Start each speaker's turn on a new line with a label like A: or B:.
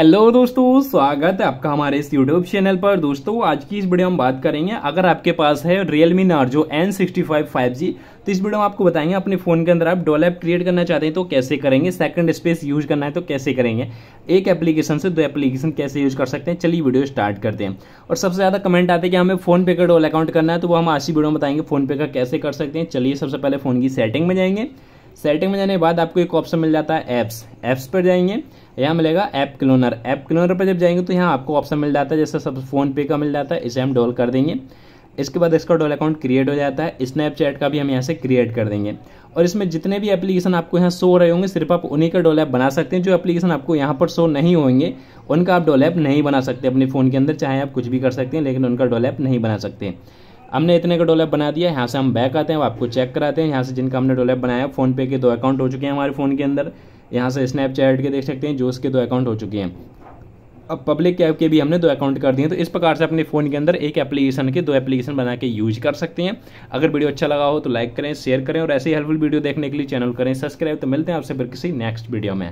A: hello दोस्तों स्वागत है आपका हमारे इस यूट्यूब चैनल पर दोस्तों आज की इस वीडियो में बात करेंगे अगर आपके पास है Realme Narzo N sixty five five G तो इस वीडियो में आपको बताएंगे अपने फ़ोन के अंदर आप डोल ऐप क्रिएट करना चाहते हैं तो कैसे करेंगे सेकंड स्पेस यूज करना है तो कैसे करेंगे एक एप्लीकेशन से दो एप्लीकेशन कैसे यूज कर सकते हैं चलिए वीडियो स्टार्ट करते हैं और सबसे ज़्यादा कमेंट आते हैं कि हमें फोन पे का डोल अकाउंट करना है तो वो हम आज वीडियो में बताएंगे फोन पे का कैसे कर सकते हैं चलिए सबसे पहले फ़ोन की सेटिंग में जाएंगे सेटिंग में जाने के बाद आपको एक ऑप्शन मिल जाता है ऐप्स ऐप्स पर जाएंगे यहाँ मिलेगा ऐप क्लोनर ऐप क्लोनर पर जब जाएंगे तो यहाँ आपको ऑप्शन मिल जाता है जैसे सब फोन पे का मिल जाता है इसे हम डॉल कर देंगे इसके बाद इसका डॉल अकाउंट क्रिएट हो जाता है स्नैपचैट का भी हम यहाँ से क्रिएट कर देंगे और इसमें जितने भी एप्लीकेशन आपको यहाँ शो रहे होंगे सिर्फ आप उन्हीं का डॉल ऐप बना सकते हैं जो एप्लीकेशन आपको यहाँ पर शो नहीं होंगे उनका आप डोल ऐप नहीं बना सकते अपने फ़ोन के अंदर चाहे आप कुछ भी कर सकते हैं लेकिन उनका डोल ऐप नहीं बना सकते हमने इतने का डोलैप बना दिया यहाँ से हम बैक आते हैं आपको चेक कराते हैं यहाँ से जिनका हमने डोलैप बनाया फ़ोनपे के दो अकाउंट हो चुके हैं हमारे फ़ोन के अंदर यहाँ से स्नैपचैट के देख सकते हैं जो के दो अकाउंट हो चुके हैं अब पब्लिक के ऐप के भी हमने दो अकाउंट कर दिए तो इस प्रकार से अपने फ़ोन के अंदर एक एप्लीकेशन के दो एप्लीकेशन बना के यूज कर सकते हैं अगर वीडियो अच्छा लगा हो तो लाइक करें शेयर करें और ऐसे हेल्पफुल वीडियो देखने के लिए चैनल करें सब्सक्राइब तो मिलते हैं आपसे फिर किसी नेक्स्ट वीडियो में